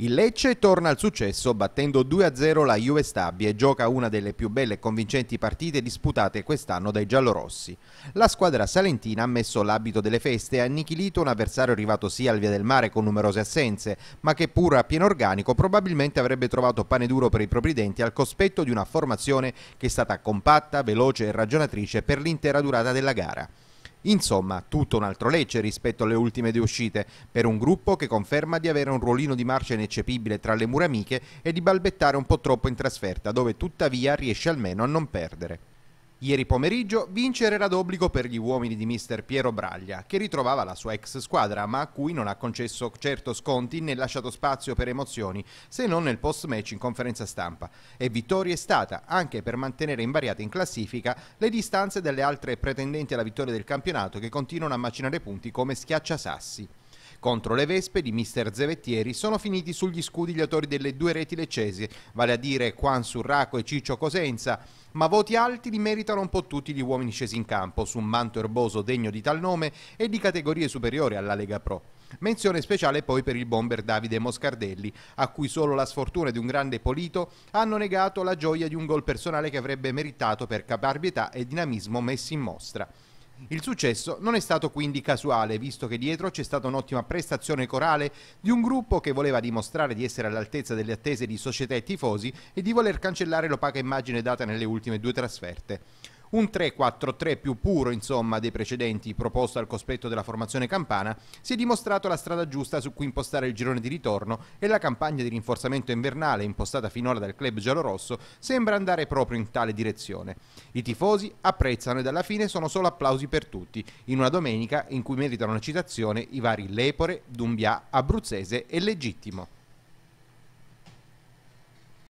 Il Lecce torna al successo battendo 2-0 la Juve Stabia e gioca una delle più belle e convincenti partite disputate quest'anno dai giallorossi. La squadra salentina ha messo l'abito delle feste e ha annichilito un avversario arrivato sia al Via del Mare con numerose assenze, ma che pur a pieno organico probabilmente avrebbe trovato pane duro per i propri denti al cospetto di una formazione che è stata compatta, veloce e ragionatrice per l'intera durata della gara. Insomma, tutto un altro lecce rispetto alle ultime due uscite, per un gruppo che conferma di avere un ruolino di marcia ineccepibile tra le mura amiche e di balbettare un po' troppo in trasferta, dove tuttavia riesce almeno a non perdere. Ieri pomeriggio vincere era d'obbligo per gli uomini di mister Piero Braglia, che ritrovava la sua ex squadra, ma a cui non ha concesso certo sconti né lasciato spazio per emozioni, se non nel post-match in conferenza stampa. E vittoria è stata, anche per mantenere invariate in classifica, le distanze delle altre pretendenti alla vittoria del campionato che continuano a macinare punti come schiacciasassi. Contro le Vespe di mister Zevettieri sono finiti sugli scudi gli autori delle due reti leccesi, vale a dire Juan Surraco e Ciccio Cosenza, ma voti alti li meritano un po' tutti gli uomini scesi in campo su un manto erboso degno di tal nome e di categorie superiori alla Lega Pro. Menzione speciale poi per il bomber Davide Moscardelli, a cui solo la sfortuna di un grande Polito hanno negato la gioia di un gol personale che avrebbe meritato per caparbietà e dinamismo messi in mostra. Il successo non è stato quindi casuale, visto che dietro c'è stata un'ottima prestazione corale di un gruppo che voleva dimostrare di essere all'altezza delle attese di società e tifosi e di voler cancellare l'opaca immagine data nelle ultime due trasferte. Un 3-4-3 più puro, insomma, dei precedenti proposto al cospetto della formazione campana, si è dimostrato la strada giusta su cui impostare il girone di ritorno e la campagna di rinforzamento invernale impostata finora dal club giallorosso sembra andare proprio in tale direzione. I tifosi apprezzano ed alla fine sono solo applausi per tutti, in una domenica in cui meritano una citazione i vari Lepore, Dumbia, Abruzzese e Legittimo.